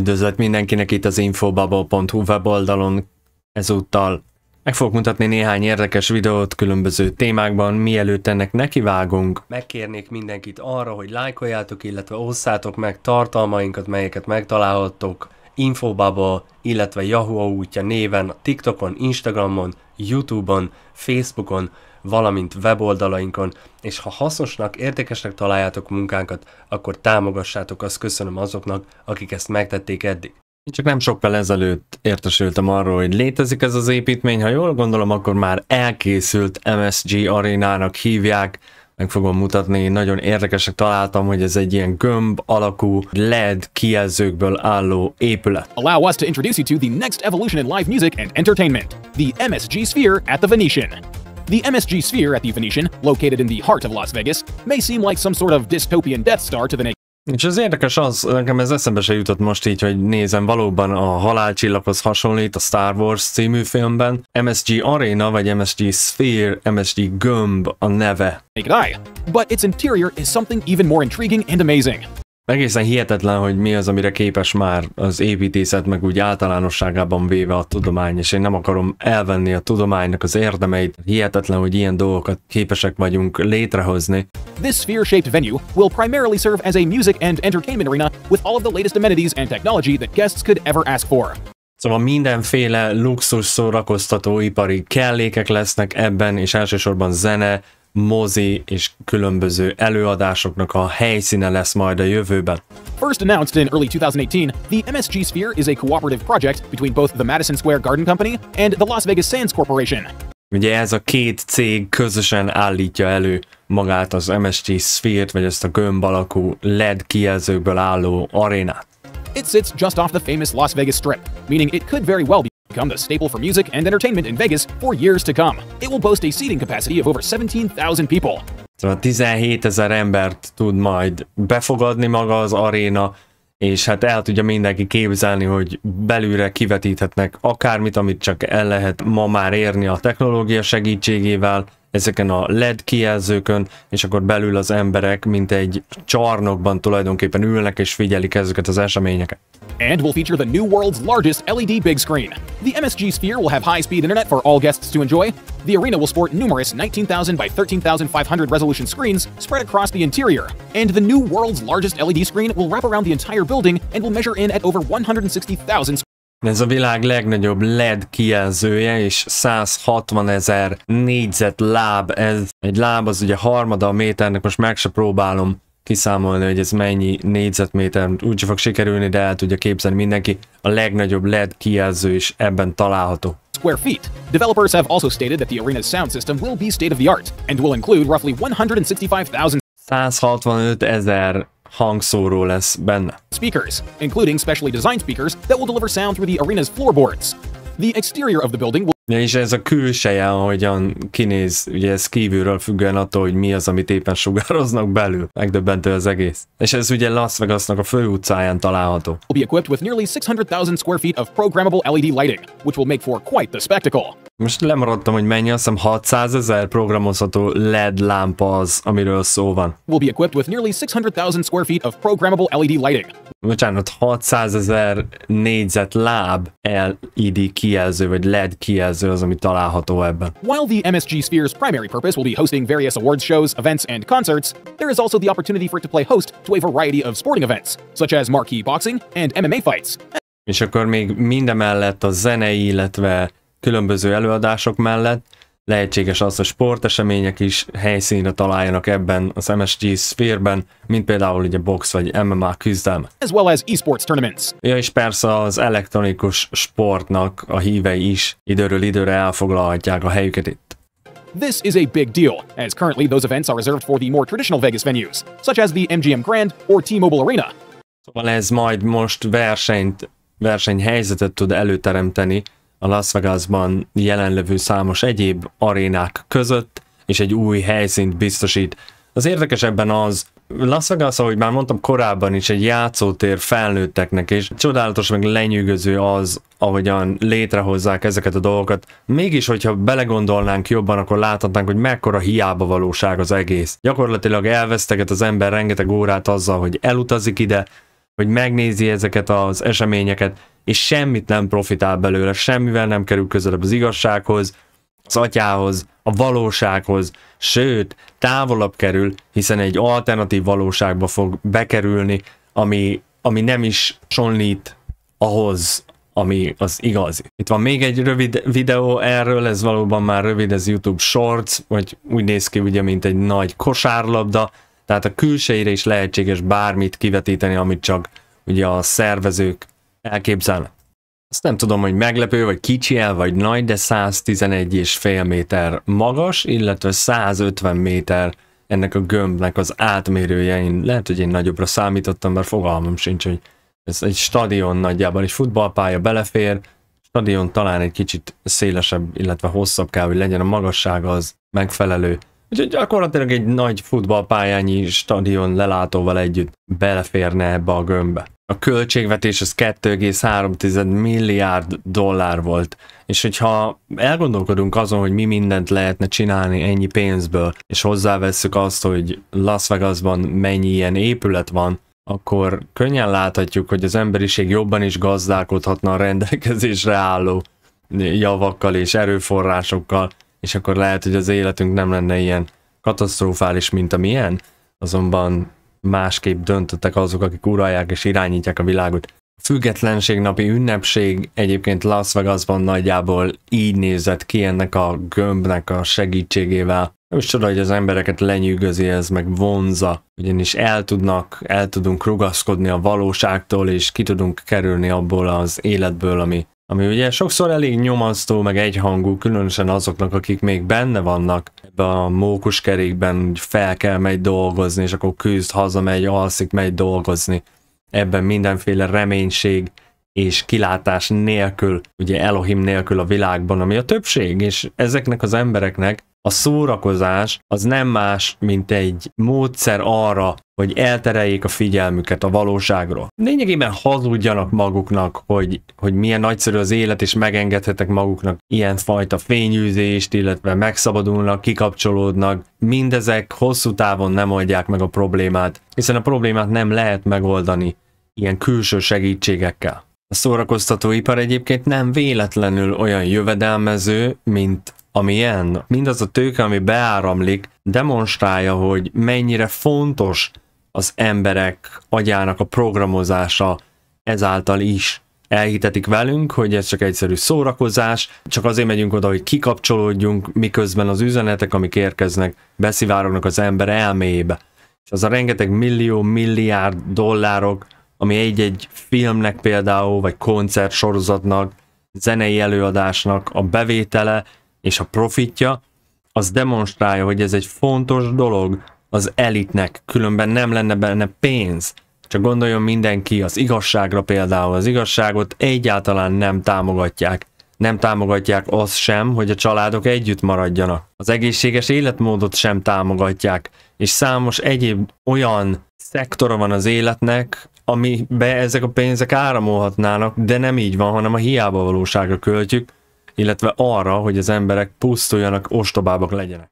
Üdvözlet mindenkinek itt az infobubble.hu weboldalon. Ezúttal meg fogok mutatni néhány érdekes videót különböző témákban, mielőtt ennek nekivágunk. Megkérnék mindenkit arra, hogy lájkoljátok, illetve osszátok meg tartalmainkat, melyeket megtalálhattok Infobubble, illetve Yahoo útja néven, TikTokon, Instagramon, Youtube-on, Facebookon, valamint weboldalainkon, és ha hasznosnak, értékesnek találjátok munkánkat, akkor támogassátok, azt köszönöm azoknak, akik ezt megtették eddig. Én csak nem sokkal ezelőtt értesültem arról, hogy létezik ez az építmény, ha jól gondolom, akkor már elkészült MSG arénának hívják, meg fogom mutatni, nagyon érdekesek találtam, hogy ez egy ilyen gömb alakú LED kijelzőkből álló épület. Allow us to introduce you to the next evolution in live music and entertainment, the MSG Sphere at the Venetian. The MSG Sphere at the Venetian, located in the heart of Las Vegas, may seem like some sort of dystopian Death Star to the naked és az érdekes az, nekem ez eszembe se jutott most így, hogy nézem valóban a halálcsillaghoz hasonlít a Star Wars című filmben. MSG Arena vagy MSG Sphere, MSG Gömb a neve. Naked Eye, but its interior is something even more intriguing and amazing. Egészen hihetetlen, hogy mi az, amire képes már az építészet, meg úgy általánosságában véve a tudomány, és én nem akarom elvenni a tudománynak az érdemeit. Hihetetlen, hogy ilyen dolgokat képesek vagyunk létrehozni. This sphere-shaped venue will primarily serve as a music and entertainment arena with all of the latest amenities and technology that guests could ever ask for. Szóval mindenféle luxus szórakoztató ipari kellékek lesznek ebben, és elsősorban zene, mozi és különböző előadásoknak a helyszíne lesz majd a jövőben. First announced in early 2018, the MSG Sphere is a cooperative project between both the Madison Square Garden Company and the Las Vegas Sands Corporation. Ugye ez a két cég közösen állítja elő magát az MSG Sphere-t, vagy ezt a gömb alakú LED kijelzőkből álló arénát. It sits just off the famous Las Vegas Strip, meaning it could very well be become the staple for music and entertainment in Vegas for years to come. It will boast a seating capacity of over 17,000 people. Szóval 17 ezer embert tud majd befogadni maga az aréna, és hát el tudja mindenki képzelni, hogy belülre kivetíthetnek akármit, amit csak el lehet ma már érni a technológia segítségével, ezeken a LED kijelzőkön, és akkor belül az emberek, mint egy csarnokban tulajdonképpen ülnek és figyelik ezeket az eseményeket. And will feature the new world's largest LED big screen. The MSG Sphere will have high-speed internet for all guests to enjoy. The arena will sport numerous 19,000 by 13,500 resolution screens spread across the interior. And the new world's largest LED screen will wrap around the entire building and will measure in at over 160,000 Ez a világ legnagyobb LED kijelzője, és 160 ezer négyzet láb, ez egy láb az ugye harmada a méternek, most meg se próbálom kiszámolni, hogy ez mennyi négyzetméter, úgyse fog sikerülni, de el tudja képzelni mindenki. A legnagyobb LED kijelző is ebben található. square feet. Developers have also stated that the arena's sound system will be state of the art and will include roughly 165,000 165 ezer hangszóró lesz benne. Speakers, including specially designed speakers that will deliver sound through the arena's floorboards. The exterior of the building will Ja, és ez a külseje, ahogyan kinéz, ugye ez kívülről függően attól, hogy mi az, amit éppen sugároznak belül. Megdöbbentő az egész. És ez ugye Las Vegasnak a főutcáján található. Will be equipped with nearly 600,000 square feet of programmable LED lighting, which will make for quite the spectacle. Most lemaradtam, hogy mennyi, azt hiszem 600 ezer programozható LED lámpa az, amiről szó van. Will be equipped with nearly 600,000 square feet of programmable LED lighting. Bocsánat, 600 ezer négyzet láb LED kijelző, vagy LED kijelző az, ami található ebben. While the MSG Sphere's primary purpose will be hosting various awards shows, events and concerts, there is also the opportunity for it to play host to a variety of sporting events, such as marquee boxing and MMA fights. És akkor még mindemellett a zenei, illetve különböző előadások mellett lehetséges az, hogy sportesemények is helyszínre találjanak ebben az MSG szférben, mint például ugye box vagy MMA küzdelme. As well as esports tournaments. Ja, és persze az elektronikus sportnak a hívei is időről időre elfoglalhatják a helyüket itt. This is a big deal, as currently those events are reserved for the more traditional Vegas venues, such as the MGM Grand or T-Mobile Arena. Szóval ez majd most versenyt, versenyhelyzetet tud előteremteni a Las Vegasban jelenlevő számos egyéb arénák között, és egy új helyszínt biztosít. Az érdekes ebben az, Las Vegas, ahogy már mondtam korábban is, egy játszótér felnőtteknek, és csodálatos, meg lenyűgöző az, ahogyan létrehozzák ezeket a dolgokat. Mégis, hogyha belegondolnánk jobban, akkor láthatnánk, hogy mekkora hiába valóság az egész. Gyakorlatilag elveszteget az ember rengeteg órát azzal, hogy elutazik ide, hogy megnézi ezeket az eseményeket, és semmit nem profitál belőle, semmivel nem kerül közelebb az igazsághoz, az atyához, a valósághoz, sőt, távolabb kerül, hiszen egy alternatív valóságba fog bekerülni, ami, ami nem is sonlít ahhoz, ami az igazi. Itt van még egy rövid videó erről, ez valóban már rövid, ez YouTube Shorts, vagy úgy néz ki ugye, mint egy nagy kosárlabda, tehát a külseire is lehetséges bármit kivetíteni, amit csak ugye a szervezők elképzelni. Azt nem tudom, hogy meglepő, vagy kicsi el, vagy nagy, de 111,5 méter magas, illetve 150 méter ennek a gömbnek az átmérője. Én lehet, hogy én nagyobbra számítottam, mert fogalmam sincs, hogy ez egy stadion nagyjából, egy futballpálya belefér, stadion talán egy kicsit szélesebb, illetve hosszabb kell, hogy legyen a magassága az megfelelő. Úgyhogy gyakorlatilag egy nagy futballpályányi stadion lelátóval együtt beleférne ebbe a gömbbe a költségvetés az 2,3 milliárd dollár volt. És hogyha elgondolkodunk azon, hogy mi mindent lehetne csinálni ennyi pénzből, és hozzávesszük azt, hogy Las Vegasban mennyi ilyen épület van, akkor könnyen láthatjuk, hogy az emberiség jobban is gazdálkodhatna a rendelkezésre álló javakkal és erőforrásokkal, és akkor lehet, hogy az életünk nem lenne ilyen katasztrofális, mint amilyen. Azonban másképp döntöttek azok, akik uralják és irányítják a világot. A napi ünnepség egyébként Las Vegasban nagyjából így nézett ki ennek a gömbnek a segítségével. Nem is csoda, hogy az embereket lenyűgözi ez, meg vonza, ugyanis el tudnak, el tudunk rugaszkodni a valóságtól, és ki tudunk kerülni abból az életből, ami, ami ugye sokszor elég nyomasztó, meg egyhangú, különösen azoknak, akik még benne vannak a mókuskerékben fel kell, megy dolgozni, és akkor küzd, hazamegy, alszik, megy dolgozni. Ebben mindenféle reménység és kilátás nélkül, ugye Elohim nélkül a világban, ami a többség, és ezeknek az embereknek a szórakozás az nem más, mint egy módszer arra, hogy eltereljék a figyelmüket a valóságról. Lényegében hazudjanak maguknak, hogy, hogy milyen nagyszerű az élet, és megengedhetek maguknak ilyen fajta fényűzést, illetve megszabadulnak, kikapcsolódnak. Mindezek hosszú távon nem oldják meg a problémát, hiszen a problémát nem lehet megoldani ilyen külső segítségekkel. A szórakoztatóipar egyébként nem véletlenül olyan jövedelmező, mint amilyen, mindaz a tőke, ami beáramlik, demonstrálja, hogy mennyire fontos az emberek agyának a programozása ezáltal is. Elhitetik velünk, hogy ez csak egyszerű szórakozás, csak azért megyünk oda, hogy kikapcsolódjunk, miközben az üzenetek, amik érkeznek, beszivárognak az ember elméjébe. És az a rengeteg millió, milliárd dollárok, ami egy-egy filmnek például, vagy koncertsorozatnak, zenei előadásnak a bevétele, és a profitja, az demonstrálja, hogy ez egy fontos dolog az elitnek, különben nem lenne benne pénz. Csak gondoljon mindenki az igazságra például, az igazságot egyáltalán nem támogatják. Nem támogatják azt sem, hogy a családok együtt maradjanak. Az egészséges életmódot sem támogatják, és számos egyéb olyan szektora van az életnek, amibe ezek a pénzek áramolhatnának, de nem így van, hanem a hiába valóságra költjük, illetve arra, hogy az emberek pusztuljanak, ostobábbak legyenek.